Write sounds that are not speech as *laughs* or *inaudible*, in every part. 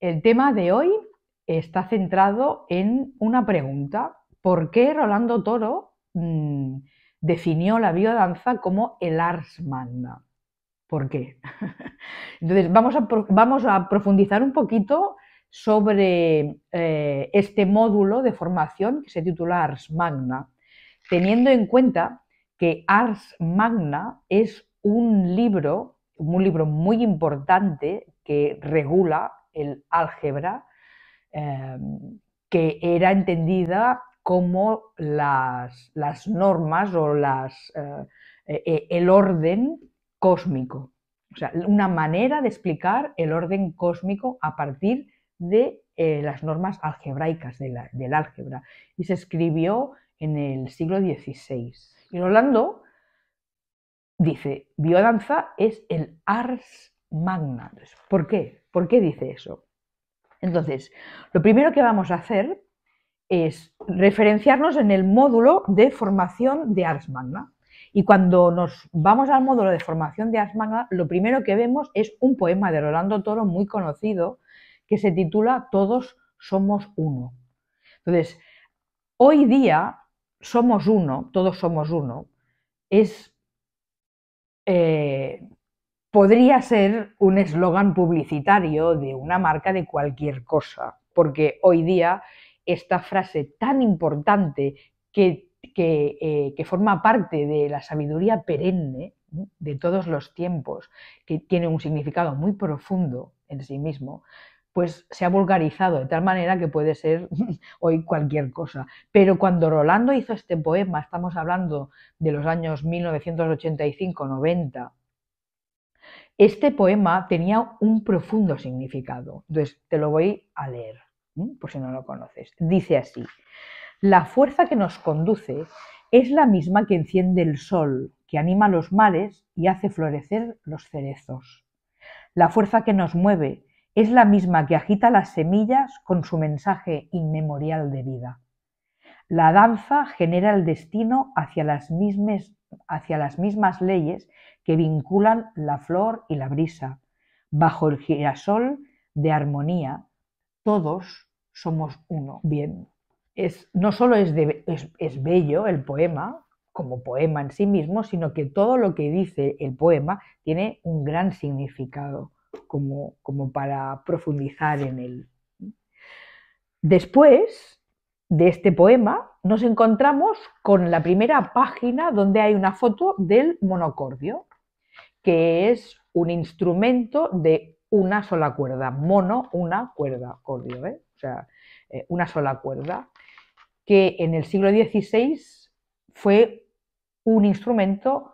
El tema de hoy está centrado en una pregunta. ¿Por qué Rolando Toro mm, definió la biodanza como el Ars Magna? ¿Por qué? *laughs* Entonces, vamos a, profundizar un poquito sobre eh, este módulo de formación que se titula Ars Magna, teniendo en cuenta que Ars Magna es un libro, un libro muy importante que regula el álgebra, em, que era entendida como las, normas o las, eh, e, el orden cósmico. O sea, una manera de explicar el orden cósmico a partir de eh, las normas algebraicas del álgebra. Y se escribió en el siglo XVI. Y Rolando dice, biodanza es el ars magna. ¿Por qué? ¿Por qué dice eso? Entonces, lo primero que vamos a hacer es referenciarnos en el módulo de formación de Ars Magna. Y cuando nos vamos al módulo de formación de Ars Magna, lo primero que vemos es un poema de Rolando Toro muy conocido que se titula Todos somos uno. Entonces, hoy día somos uno, todos somos uno, es eh, podría ser un eslogan publicitario de una marca de cualquier cosa, porque hoy día esta frase tan importante que, que, eh, forma parte de la sabiduría perenne ¿eh? de todos los tiempos, que tiene un significado muy profundo en sí mismo, pues se ha vulgarizado de tal manera que puede ser *laughs* hoy cualquier cosa. Pero cuando Rolando hizo este poema, estamos hablando de los años 1985-90, este poema tenía un profundo significado, entonces te lo voy a leer, por si no lo conoces. Dice así, la fuerza que nos conduce es la misma que enciende el sol, que anima los mares y hace florecer los cerezos. La fuerza que nos mueve es la misma que agita las semillas con su mensaje inmemorial de vida. La danza genera el destino hacia las mismas, hacia las mismas leyes que vinculan la flor y la brisa. Bajo el girasol de armonía, todos somos uno. Bien, es, no solo es, es, bello el poema, como poema en sí mismo, sino que todo lo que dice el poema tiene un gran significado, como, como para profundizar en él. Después de este poema nos encontramos con la primera página donde hay una foto del monocordio que es un instrumento de una sola cuerda, mono, una cuerda, cordio, ¿eh? o sea, eh, una sola cuerda, que en el siglo XVI fue un instrumento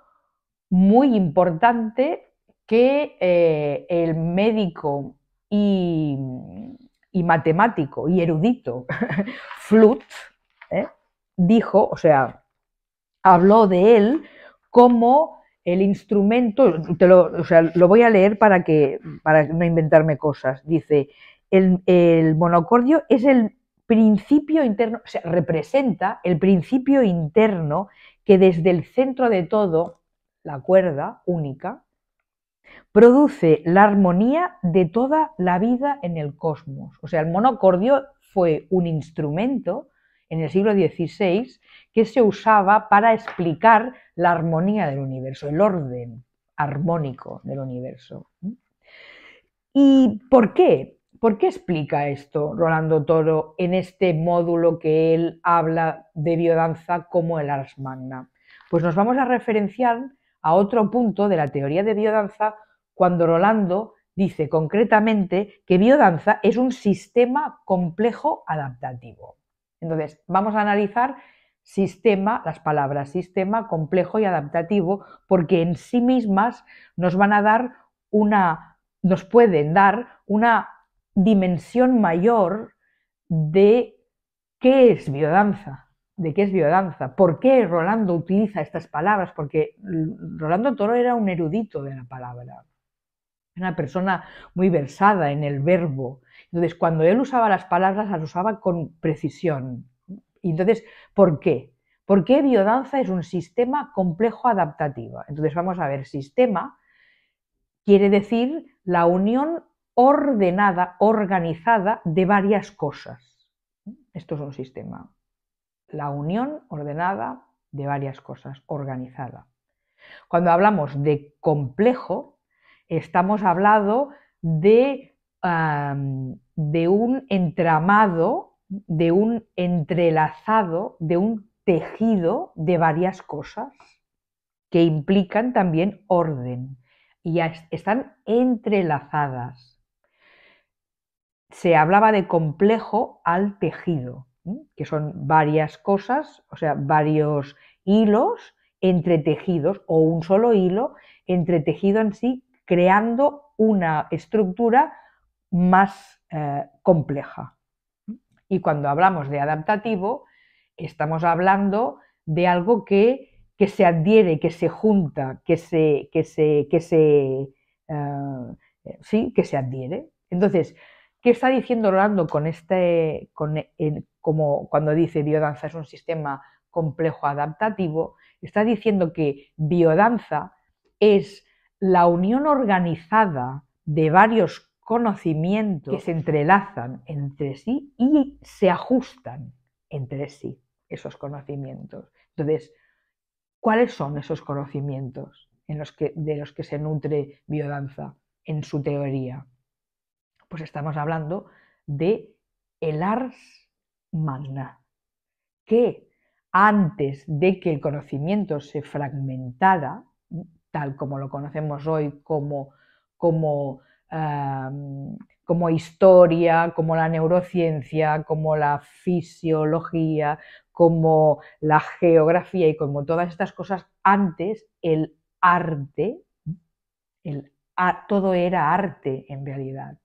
muy importante que eh, el médico y, y, matemático y erudito *laughs* Flut dijo, o sea, habló de él como el instrumento, lo, voy a leer para, que, para no inventarme cosas, dice, el, el monocordio es el principio interno, o sea, representa el principio interno que desde el centro de todo, la cuerda única, produce la armonía de toda la vida en el cosmos. O sea, el monocordio fue un instrumento en el siglo XVI que se usaba para explicar la armonía del universo, el orden armónico del universo. ¿Mm? ¿Y por qué? ¿Por qué explica esto Rolando Toro en este módulo que él habla de biodanza como el Ars Magna? Pues nos vamos a referenciar a otro punto de la teoría de biodanza cuando Rolando dice concretamente que biodanza es un sistema complejo adaptativo. Entonces, vamos a analizar sistema, las palabras sistema complejo y adaptativo, porque en sí mismas nos van a dar una, nos pueden dar una dimensión mayor de qué es biodanza, de qué es biodanza, por qué Rolando utiliza estas palabras, porque Rolando Toro era un erudito de la palabra, una persona muy versada en el verbo. Entonces, cuando él usaba las palabras, las usaba con precisión, entonces, ¿por qué? ¿Por qué biodanza es un sistema complejo adaptativo? Entonces, vamos a ver, sistema quiere decir la unión ordenada, organizada de varias cosas. Esto es un sistema. La unión ordenada de varias cosas, organizada. Cuando hablamos de complejo, estamos hablando de, de un entramado de un entrelazado, de un tejido de varias cosas que implican también orden y están entrelazadas. Se hablaba de complejo al tejido, que son varias cosas, o sea, varios hilos entretejidos o un solo hilo entretejido en sí, creando una estructura más eh, compleja. Y cuando hablamos de adaptativo, estamos hablando de algo que, se adhiere, que se junta, que se, que se, que eh, sí, que se adhiere. Entonces, ¿qué está diciendo Orlando con este, como cuando dice biodanza es un sistema complejo adaptativo? Está diciendo que biodanza es la unión organizada de varios conocimientos que se entrelazan entre sí y se ajustan entre sí esos conocimientos. Entonces, ¿cuáles son esos conocimientos en los que, de los que se nutre biodanza en su teoría? Pues estamos hablando de el ars magna, que antes de que el conocimiento se fragmentara, tal como lo conocemos hoy como, como como historia, como la neurociencia, como la fisiología, como la geografía y como todas estas cosas, antes el arte, el, todo era arte en realidad.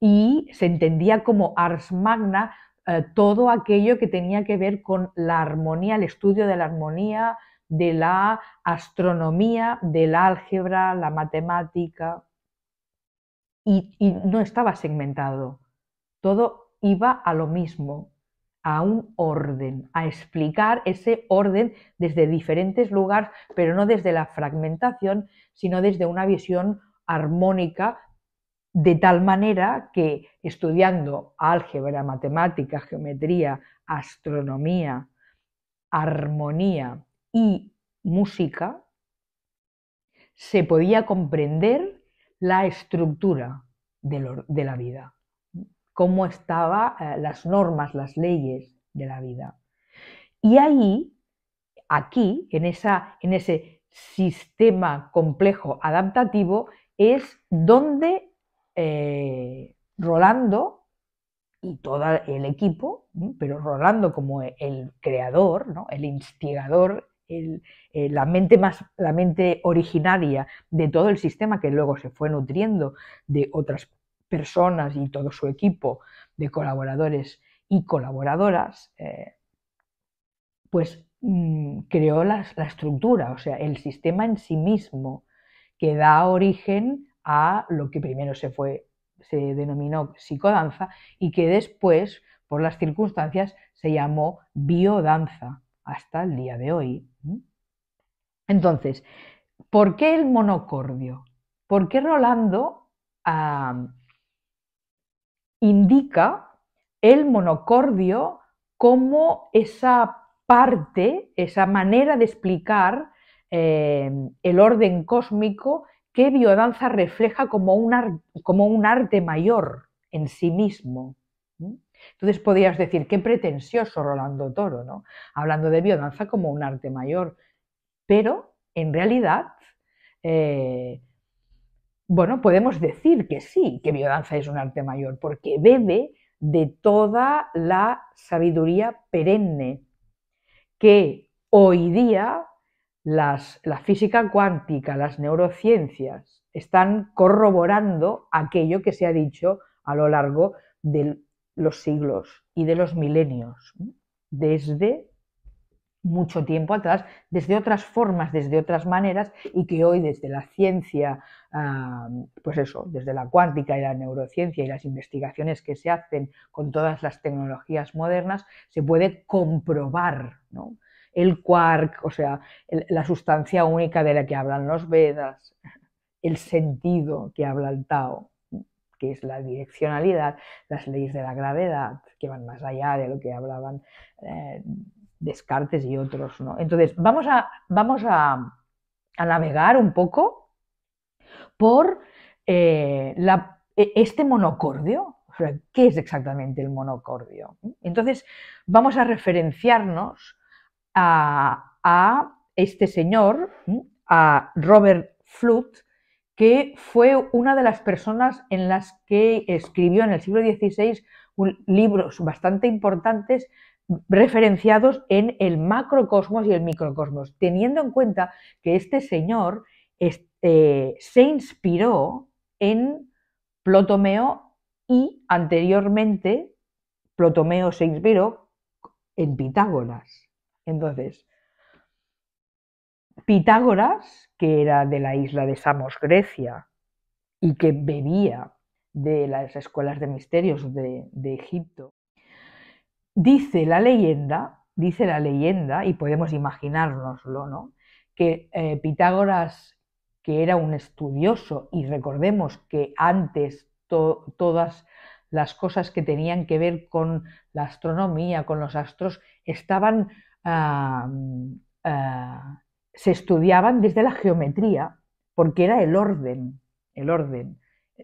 Y se entendía como ars magna eh, todo aquello que tenía que ver con la armonía, el estudio de la armonía, de la astronomía, del álgebra, la matemática, y, no estaba segmentado. Todo iba a lo mismo, a un orden, a explicar ese orden desde diferentes lugares, pero no desde la fragmentación, sino desde una visión armónica, de tal manera que estudiando álgebra, matemática, geometría, astronomía, armonía y música, se podía comprender la estructura de, la vida, cómo estaban eh, las normas, las leyes de la vida. Y ahí, aquí, en, esa, en ese sistema complejo adaptativo, es donde eh, Rolando y todo el equipo, pero Rolando como el creador, el instigador, eh, la, mente más, la mente originaria de todo el sistema que luego se fue nutriendo de otras personas y todo su equipo de colaboradores y colaboradoras, eh, pues mm, creó la, estructura, o sea, el sistema en sí mismo que da origen a lo que primero se se denominó psicodanza y que después, por las circunstancias, se llamó biodanza hasta el día de hoy. Entonces, ¿por qué el monocordio? ¿Por qué Rolando indica el monocordio como esa parte, esa manera de explicar em, el orden cósmico que biodanza refleja como como un arte mayor en sí mismo? Entonces podrías decir, qué pretensioso Rolando Toro, ¿no? Hablando de biodanza como un arte mayor. Pero, en realidad, eh, bueno, podemos decir que sí, que biodanza es un arte mayor, porque bebe de toda la sabiduría perenne que hoy día las, la física cuántica, las neurociencias, están corroborando aquello que se ha dicho a lo largo del los siglos y de los milenios, desde mucho tiempo atrás, desde otras formas, desde otras maneras, y que hoy desde la ciencia, pues eso, desde la cuántica y la neurociencia y las investigaciones que se hacen con todas las tecnologías modernas, se puede comprobar, El quark, o sea, la sustancia única de la que hablan los Vedas, el sentido que habla el Tao, que es la direccionalidad, las leyes de la gravedad, que van más allá de lo que hablaban eh, Descartes y otros. ¿no? Entonces, vamos, a, vamos a, navegar un poco por eh, e, este monocordio. ¿Qué es exactamente el monocordio? Entonces, vamos a referenciarnos a, a este señor, a Robert Flood, que fue una de las personas en las que escribió en el siglo XVI libros bastante importantes referenciados en el macrocosmos y el microcosmos, teniendo en cuenta que este señor eh, se inspiró en Plotomeo y anteriormente Plotomeo se inspiró en Pitágoras. Entonces, Pitágoras, que era de la isla de Samos, Grecia, y que bebía de las escuelas de misterios de, Egipto, dice la leyenda, dice la leyenda, y podemos imaginárnoslo, ¿no? que eh, Pitágoras, que era un estudioso, y recordemos que antes todas las cosas que tenían que ver con la astronomía, con los astros, estaban ah, ah, se estudiaban desde la geometría, porque era el orden, el orden.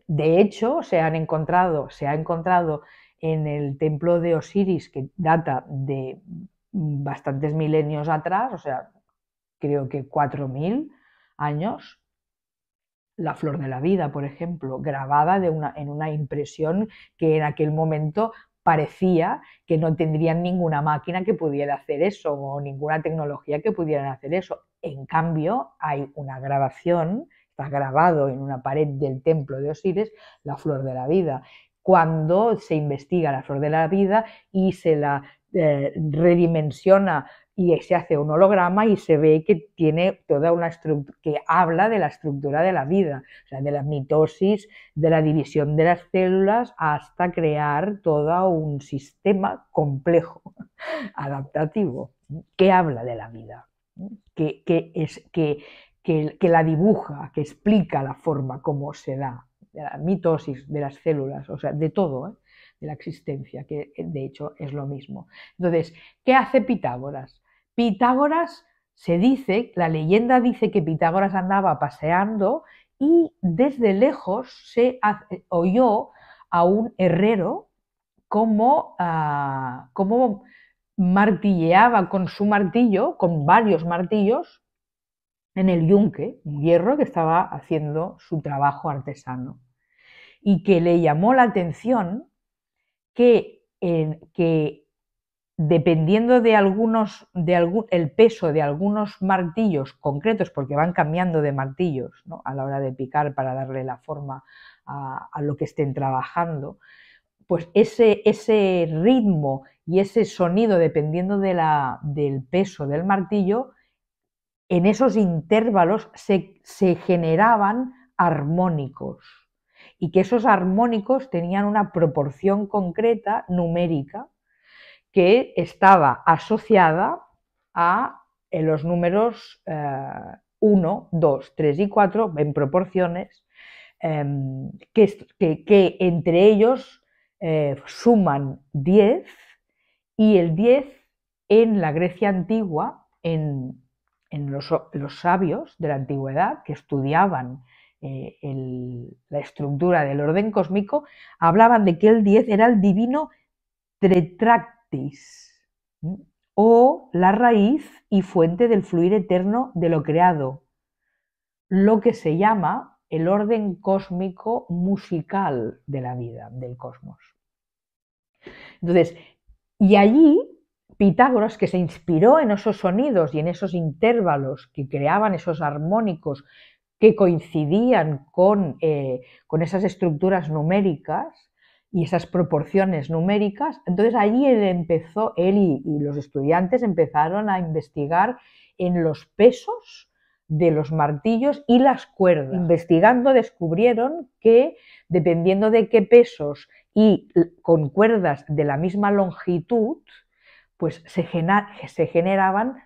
De hecho, se han encontrado, se ha encontrado en el templo de Osiris, que data de bastantes milenios atrás, o sea, creo que 4.000 años, la flor de la vida, por ejemplo, grabada de una, en una impresión que en aquel momento parecía que no tendrían ninguna máquina que pudiera hacer eso o ninguna tecnología que pudiera hacer eso. En cambio, hay una grabación, está grabado en una pared del templo de Osiris, la flor de la vida. Cuando se investiga la flor de la vida y se la eh, redimensiona y se hace un holograma y se ve que tiene toda una que habla de la estructura de la vida, o sea, de la mitosis, de la división de las células, hasta crear todo un sistema complejo, *laughs* adaptativo, que habla de la vida, que, es, que, la dibuja, que explica la forma como se da, de la mitosis de las células, o sea, de todo. ¿eh? de la existencia, que de hecho es lo mismo. Entonces, ¿qué hace Pitágoras? Pitágoras se dice, la leyenda dice que Pitágoras andaba paseando y desde lejos se eh, oyó a un herrero ah, como, martilleaba con su martillo, con varios martillos, en el yunque, un hierro que estaba haciendo su trabajo artesano. Y que le llamó la atención que, que dependiendo de el peso de algunos martillos concretos, porque van cambiando de martillos a la hora de picar para darle la forma a, lo que estén trabajando, pues ese, ritmo y ese sonido, dependiendo del peso del martillo, en esos intervalos se generaban armónicos y que esos armónicos tenían una proporción concreta numérica que estaba asociada a eh, los números 1, 2, 3 y 4 en proporciones em, que, que, entre ellos eh, suman 10 y el 10 en la Grecia antigua, en, los, sabios de la antigüedad que estudiaban eh, la estructura del orden cósmico, hablaban de que el 10 era el divino tetract, o la raíz y fuente del fluir eterno de lo creado, lo que se llama el orden cósmico musical de la vida, del cosmos. Entonces, y allí Pitágoras, que se inspiró en esos sonidos y en esos intervalos que creaban esos armónicos que coincidían con eh, esas estructuras numéricas, y esas proporciones numéricas. Entonces allí él empezó, él y, los estudiantes empezaron a investigar en los pesos de los martillos y las cuerdas. Investigando descubrieron que dependiendo de qué pesos y con cuerdas de la misma longitud, pues se, se generaban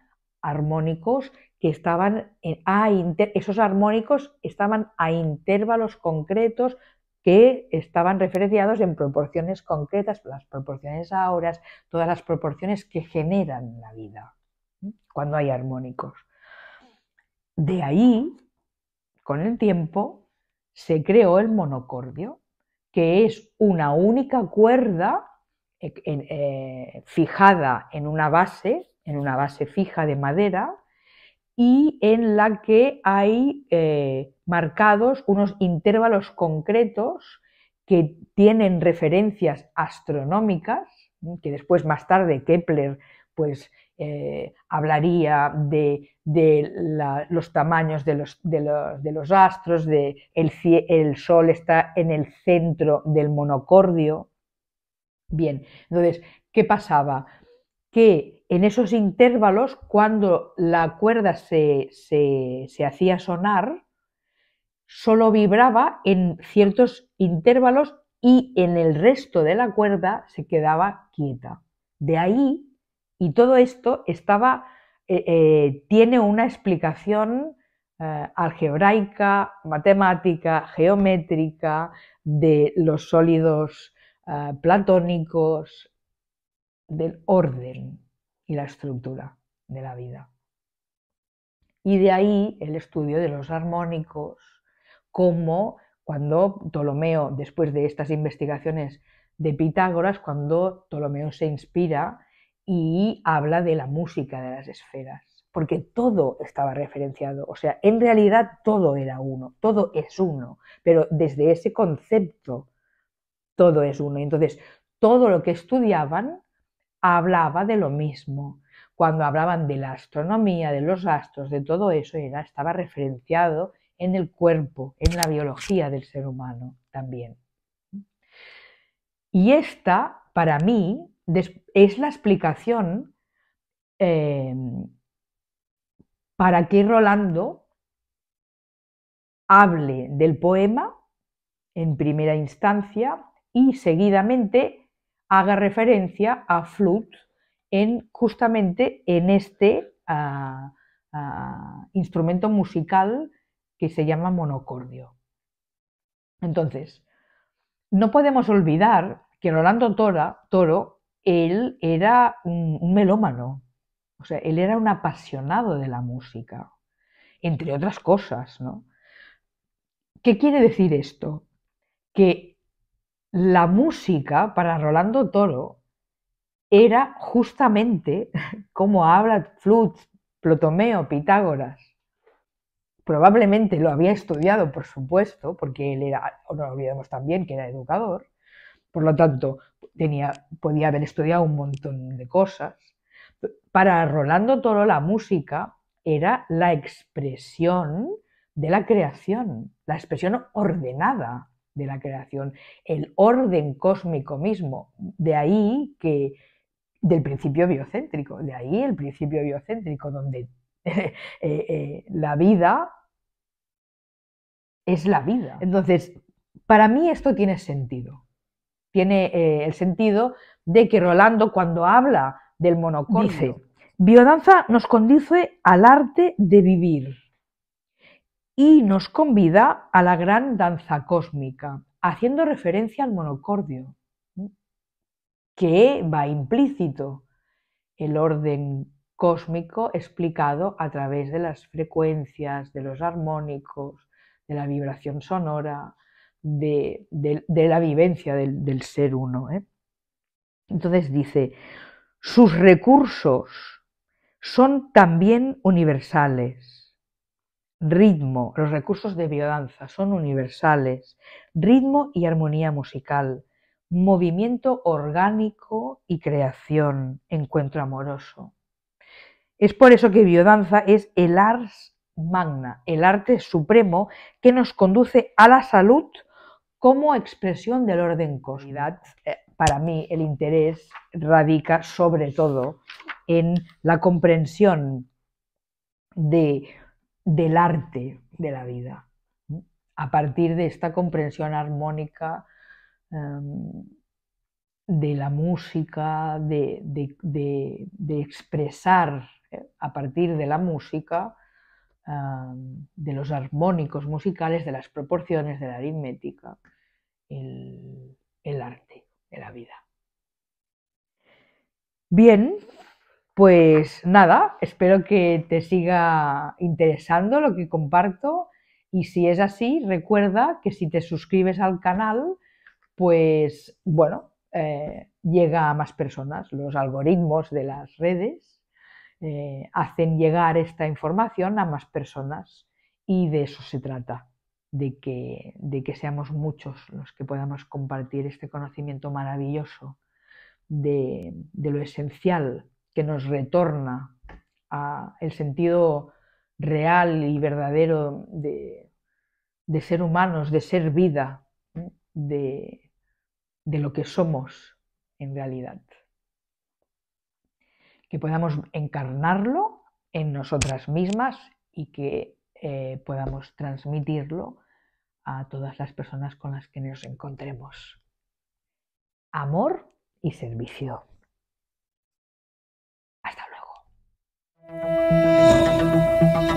armónicos que estaban esos armónicos estaban a intervalos concretos que estaban referenciados en proporciones concretas, las proporciones ahora todas las proporciones que generan la vida cuando hay armónicos. De ahí, con el tiempo, se creó el monocordio, que es una única cuerda eh, eh, fijada en una base, en una base fija de madera, y en la que hay eh, marcados unos intervalos concretos que tienen referencias astronómicas, que después más tarde Kepler pues eh, hablaría de, los tamaños de los, de los, astros, de el, el, Sol está en el centro del monocordio. Bien, entonces, ¿qué pasaba? Que en esos intervalos, cuando la cuerda se, hacía sonar, solo vibraba en ciertos intervalos y en el resto de la cuerda se quedaba quieta. De ahí, y todo esto estaba, eh, eh, tiene una explicación eh, algebraica, matemática, geométrica, de los sólidos platónicos, del orden y la estructura de la vida. Y de ahí el estudio de los armónicos, como cuando Ptolomeo, después de estas investigaciones de Pitágoras, cuando Ptolomeo se inspira y habla de la música de las esferas, porque todo estaba referenciado, o sea, en realidad todo era uno, todo es uno, pero desde ese concepto todo es uno. Entonces, todo lo que estudiaban hablaba de lo mismo. Cuando hablaban de la astronomía, de los astros, de todo eso, era, estaba referenciado en el cuerpo, en la biología del ser humano también. Y esta, para mí, es la explicación eh, para que Rolando hable del poema en primera instancia y seguidamente haga referencia a flute en, justamente en este ah, ah, instrumento musical que se llama monocordio. Entonces, no podemos olvidar que Rolando Tora, Toro, él era un melómano, o sea, él era un apasionado de la música, entre otras cosas, ¿no? ¿Qué quiere decir esto? Que la música para Rolando Toro era justamente *laughs* como habla Flut, Plotomeo, Pitágoras. Probablemente lo había estudiado, por supuesto, porque él era, no lo olvidemos también, que era educador. Por lo tanto, podía haber estudiado un montón de cosas. Para Rolando Toro la música era la expresión de la creación, la expresión ordenada de la creación, el orden cósmico mismo. De ahí que, del principio biocéntrico, de ahí el principio biocéntrico, donde *laughs* eh, eh, la vida es la vida. Entonces, para mí esto tiene sentido. Tiene eh, el sentido de que Rolando cuando habla del monocorte, biodanza nos conduce al arte de vivir y nos convida a la gran danza cósmica, haciendo referencia al monocordio, que va implícito el orden cósmico explicado a través de las frecuencias, de los armónicos, de la vibración sonora, de, la vivencia del, ser uno. ¿eh? Entonces dice, sus recursos son también universales Ritmo, los recursos de biodanza son universales. Ritmo y armonía musical. Movimiento orgánico y creación, encuentro amoroso. Es por eso que biodanza es el ars magna, el arte supremo que nos conduce a la salud como expresión del orden cosidad. Eh, Para mí el interés radica sobre todo en la comprensión de del arte de la vida, a partir de esta comprensión armónica em, de la música, de, expresar eh, a partir de la música, em, de los armónicos musicales, de las proporciones, de la aritmética, el, el arte de la vida. Bien, pues nada, espero que te siga interesando lo que comparto y si es así, recuerda que si te suscribes al canal, pues bueno, eh, llega a más personas. Los algoritmos de las redes eh, hacen llegar esta información a más personas y de eso se trata, de que, de que seamos muchos los que podamos compartir este conocimiento maravilloso de lo esencial que nos retorna a el sentido real y verdadero de, ser humanos, de ser vida, de, lo que somos en realidad. Que podamos encarnarlo en nosotras mismas y que eh, podamos transmitirlo a todas las personas con las que nos encontremos. Amor y servicio. Música